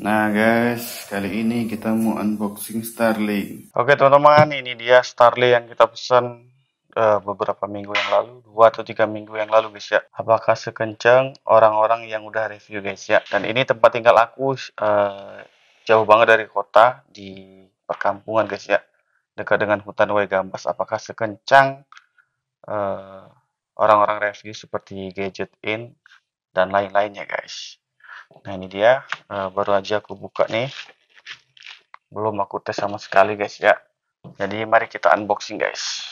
Nah guys, kali ini kita mau unboxing Starlink. Oke teman-teman, ini dia Starlink yang kita pesan uh, eh, beberapa minggu yang lalu, dua atau tiga minggu yang lalu guys ya. Apakah sekencang orang-orang yang udah review guys ya? Dan ini tempat tinggal aku uh, jauh banget dari kota di perkampungan guys ya, dekat dengan hutan Gambas. Apakah sekencang eh, orang-orang uh, review seperti Gadget In dan lain-lainnya guys? Nah ini dia, uh, baru aja aku buka nih. Belum aku tes sama sekali guys ya. Jadi mari kita unboxing guys.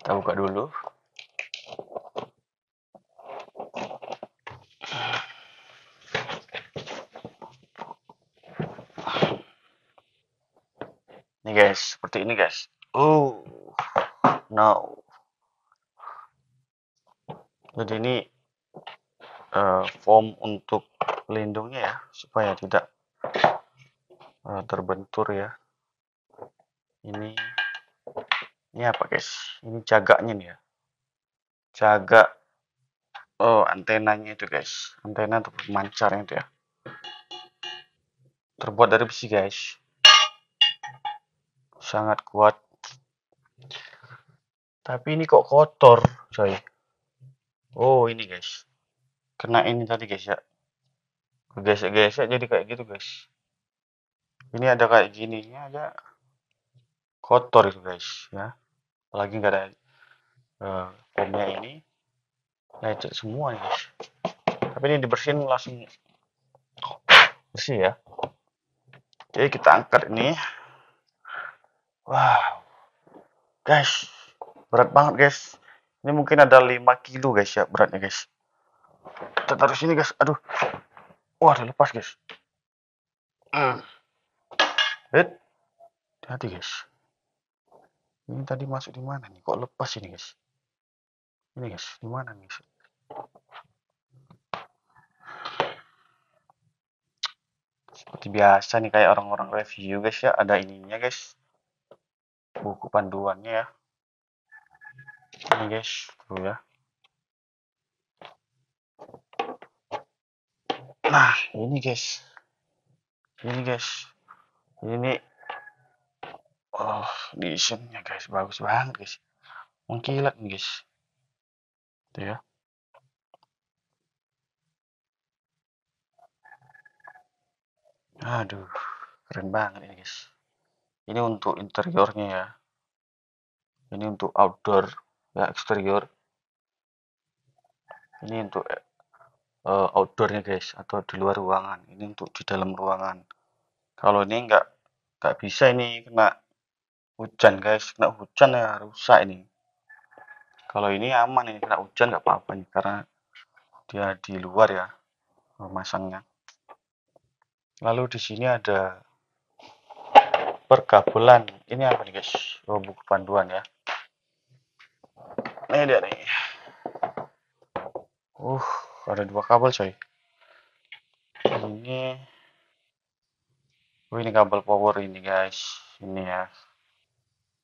Kita buka dulu. Ini guys, seperti ini guys. Oh, no. Jadi ini uh, form untuk pelindungnya ya supaya tidak uh, terbentur ya ini ini apa guys ini jaganya nih ya jaga oh antenanya itu guys antena untuk pemancarnya itu ya terbuat dari besi guys sangat kuat tapi ini kok kotor coy oh ini guys kena ini tadi guys ya gesek-gesek jadi kayak gitu guys ini ada kayak gininya ada kotor itu guys ya lagi nggak ada uh, pomnya ini lecet semua guys tapi ini dibersihin langsung bersih ya Oke kita angkat ini wow guys berat banget guys ini mungkin ada 5 kilo guys ya beratnya guys kita taruh sini guys aduh wah udah lepas guys hmm. Hit. hati guys ini tadi masuk di mana nih kok lepas ini guys ini guys di mana nih guys? seperti biasa nih kayak orang-orang review guys ya ada ininya guys buku panduannya ya ini guys tuh ya nah ini guys ini guys ini oh desainnya guys bagus banget guys mengkilat nih guys Tuh ya aduh keren banget ini guys ini untuk interiornya ya ini untuk outdoor ya eksterior ini untuk uh, outdoornya guys atau di luar ruangan ini untuk di dalam ruangan kalau ini enggak nggak bisa ini kena hujan guys kena hujan ya rusak ini kalau ini aman ini kena hujan nggak apa-apa nih karena dia di luar ya memasangnya. lalu di sini ada perkabelan ini apa nih guys oh, buku panduan ya ini dia nih uh ada dua kabel coy ini oh, ini kabel power ini guys ini ya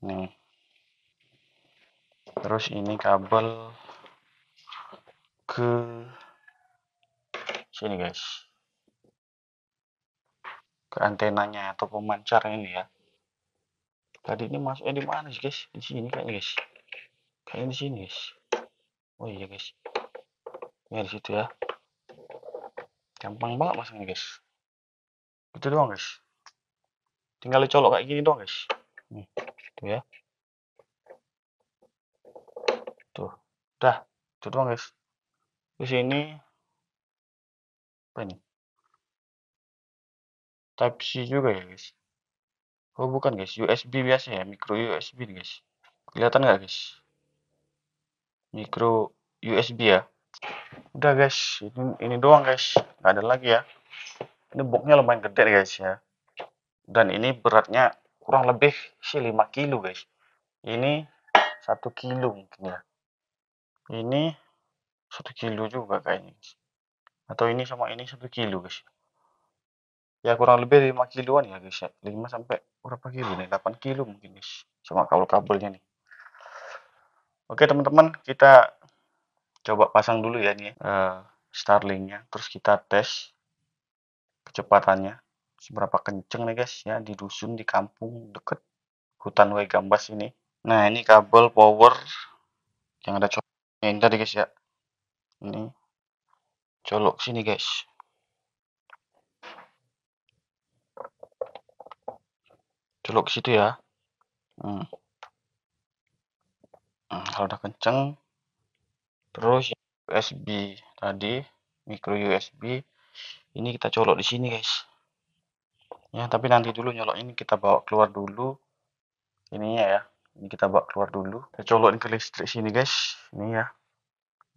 nih terus ini kabel ke sini guys ke antenanya atau pemancar ini ya tadi ini masuknya eh, di mana sih guys di sini kayaknya guys kayaknya di sini guys oh iya guys Ya di situ ya gampang banget masangnya guys itu doang guys tinggal dicolok kayak gini doang guys nih tuh ya tuh dah itu doang guys di sini apa ini type C juga ya guys oh bukan guys USB biasa ya micro USB nih guys kelihatan nggak guys micro USB ya udah guys ini, ini doang guys nggak ada lagi ya ini boxnya lumayan gede guys ya dan ini beratnya kurang lebih sih 5 kilo guys ini satu kilo mungkin ya ini satu kilo juga kayaknya guys. atau ini sama ini satu kilo guys ya kurang lebih 5 kiloan ya guys ya 5 sampai berapa kilo nih 8 kilo mungkin guys sama kabel-kabelnya nih oke teman-teman kita coba pasang dulu ya ini uh, Starlinknya terus kita tes kecepatannya seberapa kenceng nih guys ya di dusun di kampung deket hutan way gambas ini nah ini kabel power yang ada coloknya ini tadi guys ya ini colok sini guys colok situ ya hmm. Hmm, kalau udah kenceng terus USB tadi micro USB ini kita colok di sini guys ya tapi nanti dulu nyolok ini kita bawa keluar dulu ini ya ini kita bawa keluar dulu kita colokin ke listrik sini guys ini ya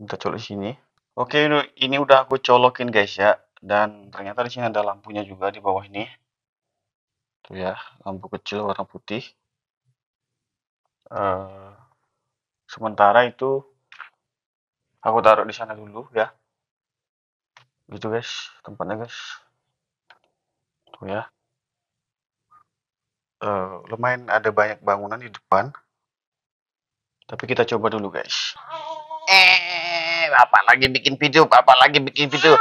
kita colok di sini oke ini udah aku colokin guys ya dan ternyata di sini ada lampunya juga di bawah ini tuh ya lampu kecil warna putih uh, sementara itu aku taruh di sana dulu ya gitu guys tempatnya guys tuh ya uh, lumayan ada banyak bangunan di depan tapi kita coba dulu guys eh apa lagi bikin video apa lagi bikin video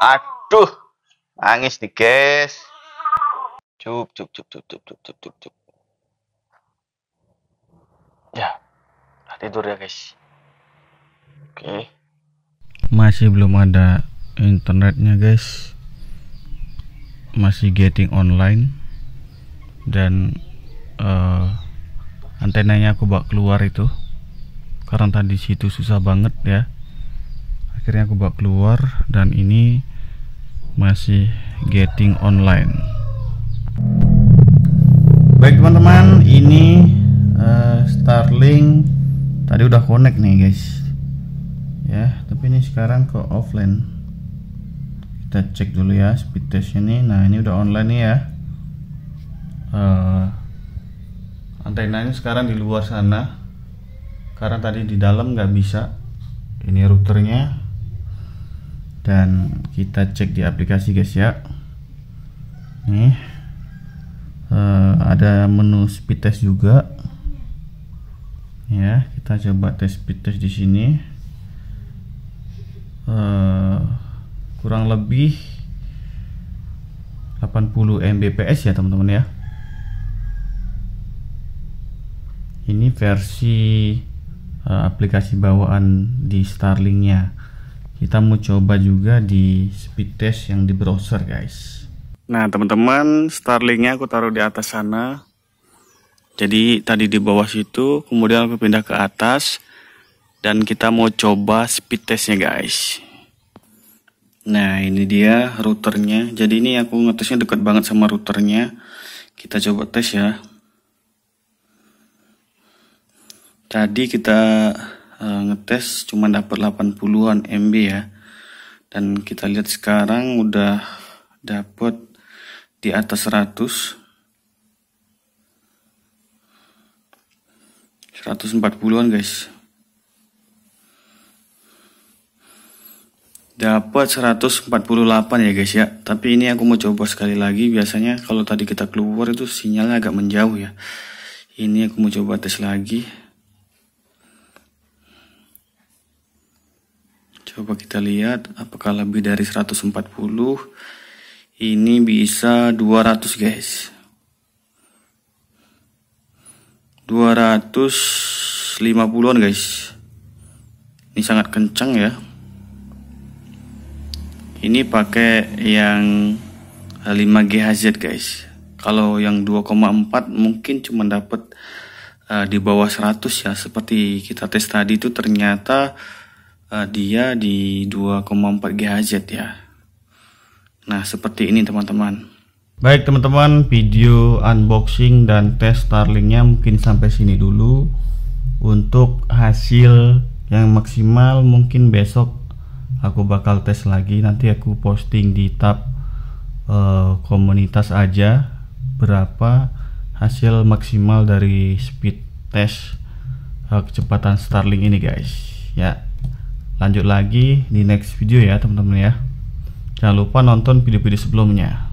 aduh nangis nih guys cup cup cup cup cup cup cup cup ya tidur ya guys oke masih belum ada internetnya guys masih getting online dan uh, antenanya aku bak keluar itu karena tadi situ susah banget ya akhirnya aku bak keluar dan ini masih getting online baik teman-teman ini uh, Starlink tadi udah connect nih guys ya tapi ini sekarang ke offline kita cek dulu ya speed test ini nah ini udah online nih ya uh, antenanya sekarang di luar sana karena tadi di dalam nggak bisa ini routernya dan kita cek di aplikasi guys ya nih uh, ada menu speed test juga ya kita coba tes speed test di sini uh, kurang lebih 80 Mbps ya teman-teman ya ini versi uh, aplikasi bawaan di Starlinknya kita mau coba juga di speed test yang di browser guys nah teman-teman Starlinknya aku taruh di atas sana jadi tadi di bawah situ kemudian aku pindah ke atas dan kita mau coba speed testnya guys nah ini dia routernya jadi ini aku ngetesnya dekat banget sama routernya kita coba tes ya tadi kita uh, ngetes cuma dapat 80-an MB ya dan kita lihat sekarang udah dapat di atas 100 140-an guys dapat 148 ya guys ya tapi ini aku mau coba sekali lagi biasanya kalau tadi kita keluar itu sinyalnya agak menjauh ya ini aku mau coba tes lagi coba kita lihat apakah lebih dari 140 ini bisa 200 guys 250an guys ini sangat kencang ya ini pakai yang 5 GHz guys kalau yang 2,4 mungkin cuma dapat uh, eh, di bawah 100 ya seperti kita tes tadi itu ternyata uh, dia di 2,4 GHz ya nah seperti ini teman-teman baik teman-teman video unboxing dan tes Starlinknya mungkin sampai sini dulu untuk hasil yang maksimal mungkin besok aku bakal tes lagi nanti aku posting di tab uh, komunitas aja berapa hasil maksimal dari speed test uh, kecepatan Starlink ini guys ya lanjut lagi di next video ya teman-teman ya jangan lupa nonton video-video sebelumnya